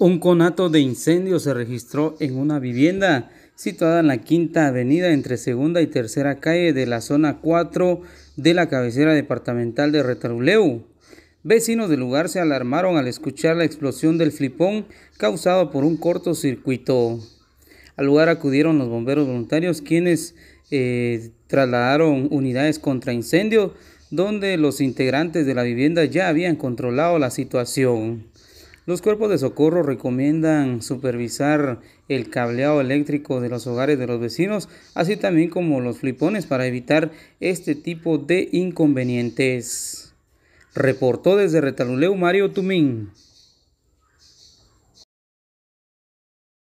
Un conato de incendio se registró en una vivienda situada en la quinta avenida entre segunda y tercera calle de la zona 4 de la cabecera departamental de Retaruleu. Vecinos del lugar se alarmaron al escuchar la explosión del flipón causado por un cortocircuito. Al lugar acudieron los bomberos voluntarios quienes eh, trasladaron unidades contra incendio donde los integrantes de la vivienda ya habían controlado la situación. Los cuerpos de socorro recomiendan supervisar el cableado eléctrico de los hogares de los vecinos, así también como los flipones para evitar este tipo de inconvenientes. Reportó desde Retaluleu Mario Tumín.